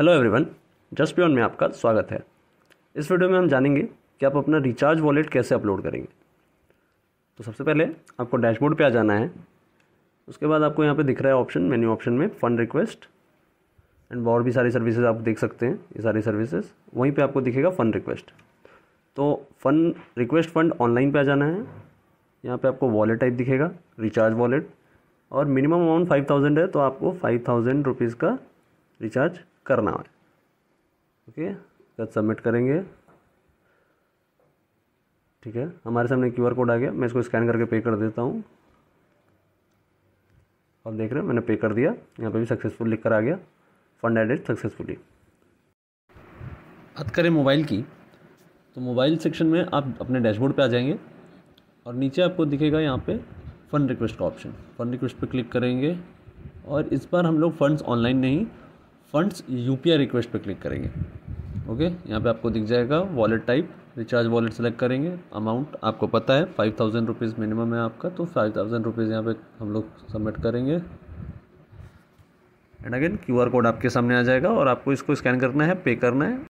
hello everyone just बियॉन में आपका स्वागत है इस वीडियो में हम जानेंगे कि आप अपना रिचार्ज वॉलेट कैसे अपलोड करेंगे तो सबसे पहले आपको डैशबोर्ड पे आ जाना है उसके बाद आपको यहाँ पे दिख रहा है ऑप्शन मेन्यू ऑप्शन में फ़ंड रिक्वेस्ट एंड और भी सारी सर्विसेज आप देख सकते हैं ये सारी सर्विसेज वहीं पर आपको दिखेगा फ़ंड रिक्वेस्ट तो फंड रिक्वेस्ट फ़ंड ऑनलाइन पर आ जाना है यहाँ पर आपको वॉलेट टाइप दिखेगा रिचार्ज वॉलेट और मिनिमम अमाउंट फाइव थाउजेंड है तो आपको फाइव थाउजेंड रुपीज़ का रिचार्ज करना है ओके तो सबमिट करेंगे ठीक है हमारे सामने क्यूआर कोड आ गया मैं इसको स्कैन करके पे कर देता हूँ आप देख रहे हैं मैंने पे कर दिया यहाँ पे भी सक्सेसफुल लिख कर आ गया फंड एडेड सक्सेसफुली बात करें मोबाइल की तो मोबाइल सेक्शन में आप अपने डैशबोर्ड पे आ जाएंगे और नीचे आपको दिखेगा यहाँ पे फ़ंड रिक्वेस्ट का ऑप्शन फ़ंड रिक्वेस्ट पे क्लिक करेंगे और इस बार हम लोग फ़ंड्स ऑनलाइन नहीं फंड्स यू रिक्वेस्ट पर क्लिक करेंगे ओके यहाँ पे आपको दिख जाएगा wallet type recharge wallet select करेंगे अमाउंट आपको पता है फाइव थाउजेंड रुपीज़ मिनिमम है आपका तो फाइव थाउजेंड रुपीज़ यहाँ पे हम लोग सबमिट करेंगे एंड अगेन क्यूआर कोड आपके सामने आ जाएगा और आपको इसको स्कैन करना है पे करना है